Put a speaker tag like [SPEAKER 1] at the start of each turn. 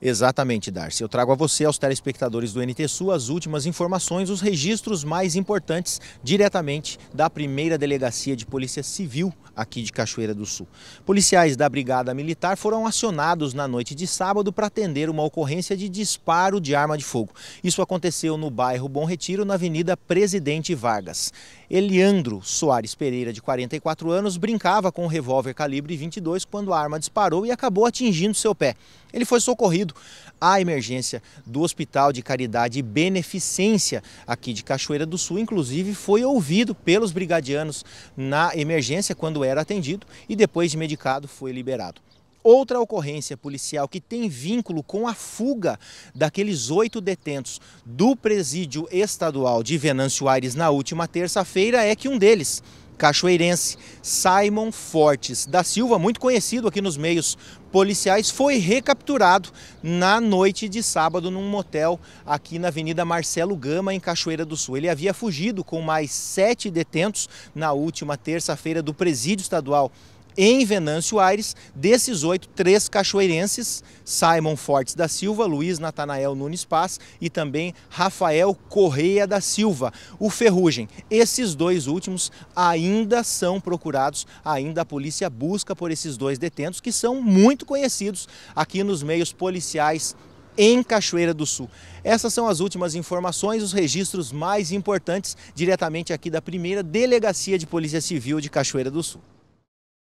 [SPEAKER 1] Exatamente, Darcy. Eu trago a você, aos telespectadores do NTSU, as últimas informações, os registros mais importantes diretamente da primeira delegacia de Polícia Civil aqui de Cachoeira do Sul. Policiais da Brigada Militar foram acionados na noite de sábado para atender uma ocorrência de disparo de arma de fogo. Isso aconteceu no bairro Bom Retiro, na Avenida Presidente Vargas. Eliandro Soares Pereira, de 44 anos, brincava com um revólver calibre 22 quando a arma disparou e acabou atingindo seu pé. Ele foi socorrido devido à emergência do Hospital de Caridade e Beneficência aqui de Cachoeira do Sul. Inclusive, foi ouvido pelos brigadianos na emergência quando era atendido e depois de medicado foi liberado outra ocorrência policial que tem vínculo com a fuga daqueles oito detentos do presídio estadual de Venâncio Aires na última terça-feira é que um deles, cachoeirense Simon Fortes da Silva, muito conhecido aqui nos meios policiais, foi recapturado na noite de sábado num motel aqui na Avenida Marcelo Gama, em Cachoeira do Sul. Ele havia fugido com mais sete detentos na última terça-feira do presídio estadual em Venâncio Aires, desses oito, três cachoeirenses, Simon Fortes da Silva, Luiz Natanael Nunes Paz e também Rafael Correia da Silva. O Ferrugem, esses dois últimos ainda são procurados, ainda a polícia busca por esses dois detentos que são muito conhecidos aqui nos meios policiais em Cachoeira do Sul. Essas são as últimas informações, os registros mais importantes diretamente aqui da primeira Delegacia de Polícia Civil de Cachoeira do Sul.